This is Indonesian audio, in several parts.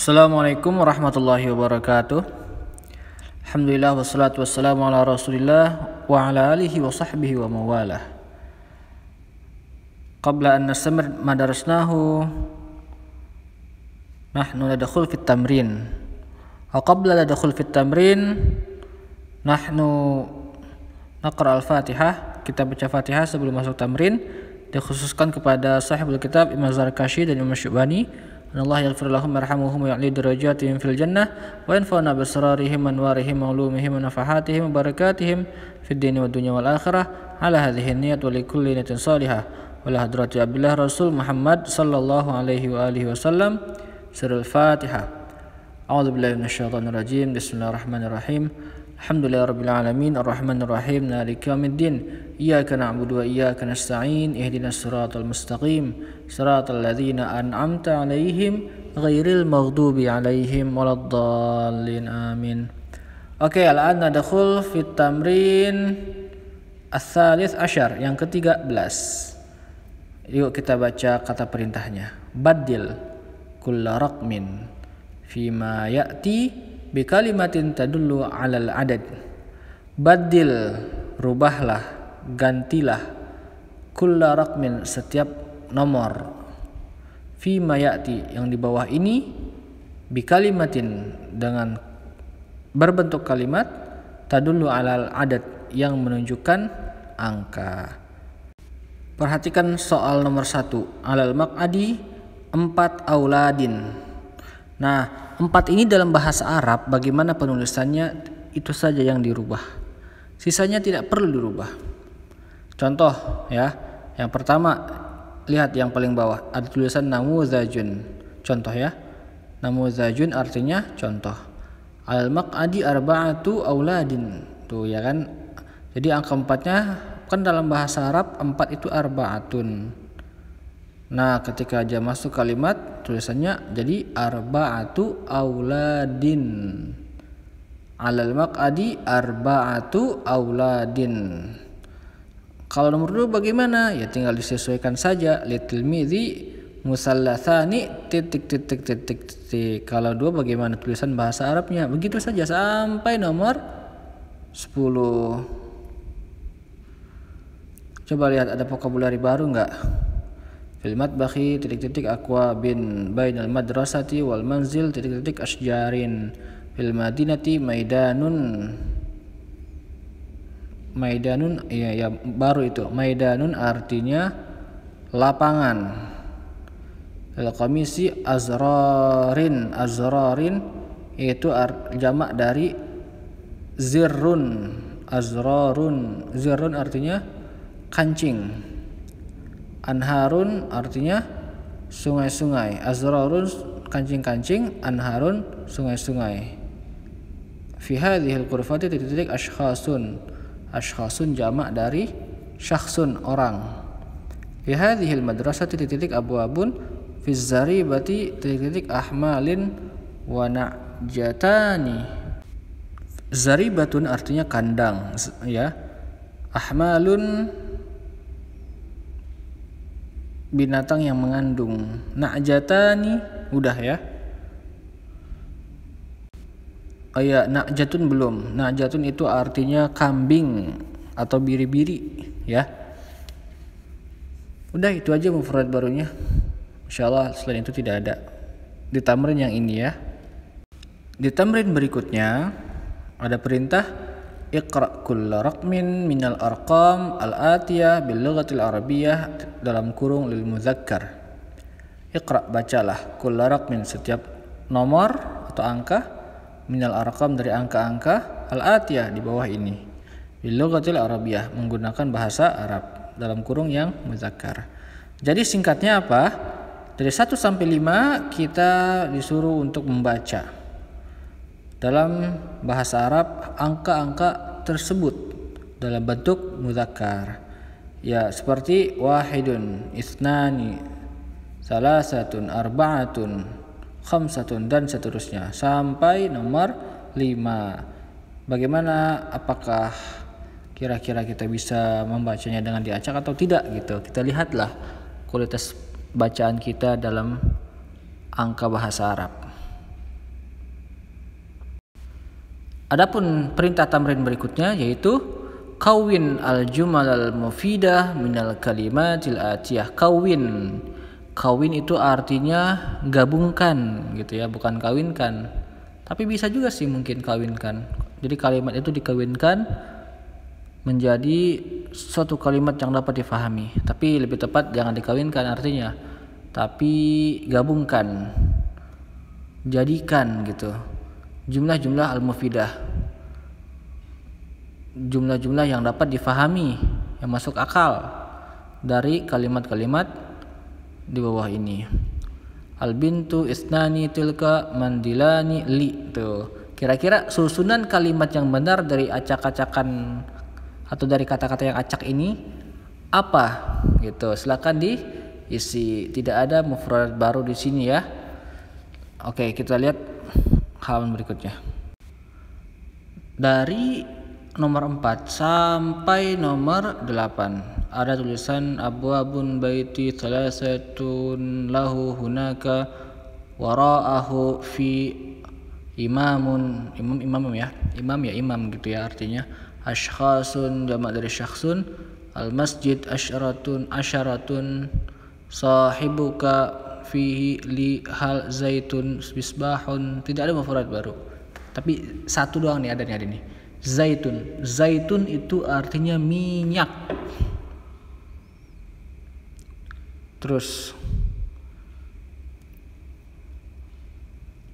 Assalamualaikum warahmatullahi wabarakatuh Alhamdulillah wassalatu wassalamu ala rasulillah wa ala alihi wa sahbihi wa mawalah Qabla an nastamir madarasnahu Nahnu ladakhul fit tamrin Wa qabla ladakhul fit tamrin Nahnu Naqra al-fatihah Kita baca fatihah sebelum masuk tamrin Dikhususkan kepada sahibul kitab Imam Zarkashi dan Imam Syubani أن الله يغفر لهم ويرحمهم ويعلي درجاتهم في الجنة وينفعنا بأسرارهم وأنوارهم وعلومهم ونفحاتهم وبركاتهم في الدين والدنيا والآخرة على هذه النية ولكل نية صالحة ولهدرة عبد الله رسول محمد صلى الله عليه وآله وسلم سر الفاتحة أعوذ بالله من الشيطان الرجيم بسم الله الرحمن الرحيم الحمد لله رب العالمين الرحمن الرحيم مالك يوم الدين إياك نعبد وإياك نستعين اهدنا الصراط المستقيم صراط الذين أنعمت عليهم غير المغضوب عليهم ولا الضالين آمين Oke, okay, al-an nadakhul fit tamrin yang ketiga belas. Yuk kita baca kata perintahnya. Badil kulla fima ya'ti bi kalimatin tadullu alal adad badil rubahlah gantilah kulla rakmin setiap nomor fi mayati yang di bawah ini bi kalimatin dengan berbentuk kalimat tadullu alal adat yang menunjukkan angka perhatikan soal nomor satu alal mak'adi empat auladin nah Empat ini dalam bahasa Arab bagaimana penulisannya itu saja yang dirubah. Sisanya tidak perlu dirubah. Contoh ya, yang pertama lihat yang paling bawah ada tulisan namuzajun. Contoh ya. Namuzajun artinya contoh. Al maqadi arba'atu auladin. Tuh ya kan. Jadi angka empatnya kan dalam bahasa Arab empat itu arbaatun. Nah, ketika aja masuk kalimat tulisannya jadi arba'atu auladin. Alal maq'adi arba'atu auladin. Kalau nomor dua bagaimana? Ya tinggal disesuaikan saja. Little midi musallathani titik titik titik titik. Kalau dua bagaimana tulisan bahasa Arabnya? Begitu saja sampai nomor 10. Coba lihat ada vocabulary baru enggak? fil matbahi titik-titik akwa bin bainal madrasati wal manzil titik-titik asjarin fil madinati maidanun maidanun ya ya baru itu maidanun artinya lapangan fil komisi azrarin azrarin yaitu jamak dari zirrun azrarun zirrun artinya kancing anharun artinya sungai-sungai azrarun kancing-kancing anharun sungai-sungai fi hadhil qurfati titik-titik ashkhasun ashkhasun jamak dari syakhsun orang fi hadhil madrasah titik-titik abu-abun. fi zaribati titik-titik ahmalin wa na'jatani zaribatun artinya kandang ya ahmalun binatang yang mengandung. Najata nih udah ya. Oh ya, najatun belum. Najatun itu artinya kambing atau biri-biri ya. Udah itu aja mufrad barunya. Insya Allah selain itu tidak ada. Di tamrin yang ini ya. Di tamrin berikutnya ada perintah Iqra kulla raqmin minal arqam al-atiyah bil lughatil arabiyah dalam kurung lil muzakkar. Iqra bacalah kulla raqmin setiap nomor atau angka minal arqam dari angka-angka al-atiyah di bawah ini. Bil lughatil arabiyah menggunakan bahasa Arab dalam kurung yang muzakkar. Jadi singkatnya apa? Dari 1 sampai 5 kita disuruh untuk membaca. Dalam bahasa Arab, angka-angka tersebut dalam bentuk muzakkar. Ya, seperti wahidun, isnani, satu, arba'atun, khamsatun dan seterusnya sampai nomor lima. Bagaimana apakah kira-kira kita bisa membacanya dengan diacak atau tidak gitu. Kita lihatlah kualitas bacaan kita dalam angka bahasa Arab. Adapun perintah tamrin berikutnya yaitu kawin al jumal al mufidah al kalimatil atiyah kawin kawin itu artinya gabungkan gitu ya bukan kawinkan tapi bisa juga sih mungkin kawinkan jadi kalimat itu dikawinkan menjadi suatu kalimat yang dapat difahami tapi lebih tepat jangan dikawinkan artinya tapi gabungkan jadikan gitu jumlah-jumlah al-mufidah jumlah-jumlah yang dapat difahami yang masuk akal dari kalimat-kalimat di bawah ini al bintu isnani tilka mandilani li tuh kira-kira susunan kalimat yang benar dari acak-acakan atau dari kata-kata yang acak ini apa gitu silakan diisi tidak ada mufrad baru di sini ya oke kita lihat halaman berikutnya. Dari nomor 4 sampai nomor 8 ada tulisan Abu abwabun baiti Thalasatun lahu hunaka wara'ahu fi imamun imam imam ya imam ya imam gitu ya artinya ashkhasun jamak dari syakhsun al masjid asyaratun asyaratun sahibuka fihi li hal zaitun bisbahun tidak ada mufrad baru tapi satu doang nih ada nih ada nih zaitun zaitun itu artinya minyak terus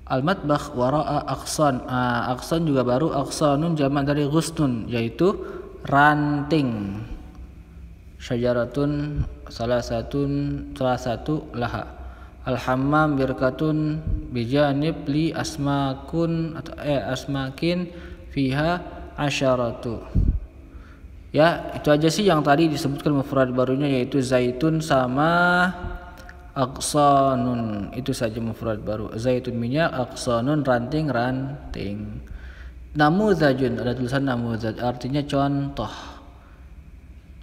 Al-matbakh wara'a aqsan. Ah, aqsan juga baru aqsanun jamak dari ghustun yaitu ranting. Syajaratun salah satu salah satu laha al birkatun bijanib li asmakun atau eh, asmakin fiha asyaratu. Ya, itu aja sih yang tadi disebutkan mufrad barunya yaitu zaitun sama aksanun. Itu saja mufrad baru. Zaitun minyak, aksanun ranting-ranting. Namuzajun ada tulisan namuzaj artinya contoh.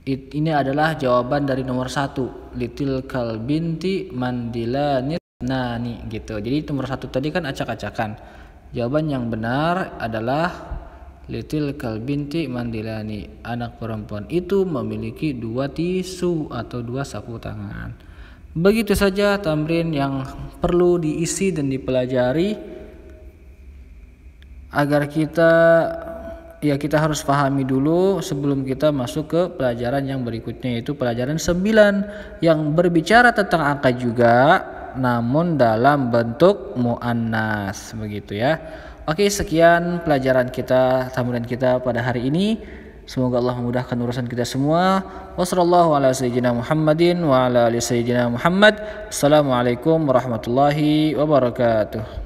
It, ini adalah jawaban dari nomor satu Little kalbinti mandilanit nani gitu jadi nomor satu tadi kan acak-acakan jawaban yang benar adalah Little kalbinti mandilani anak perempuan itu memiliki dua tisu atau dua sapu tangan begitu saja tamrin yang perlu diisi dan dipelajari agar kita ya kita harus pahami dulu sebelum kita masuk ke pelajaran yang berikutnya yaitu pelajaran 9 yang berbicara tentang angka juga namun dalam bentuk muannas begitu ya. Oke, sekian pelajaran kita tamuran kita pada hari ini. Semoga Allah memudahkan urusan kita semua. Wassalamualaikum warahmatullahi wabarakatuh.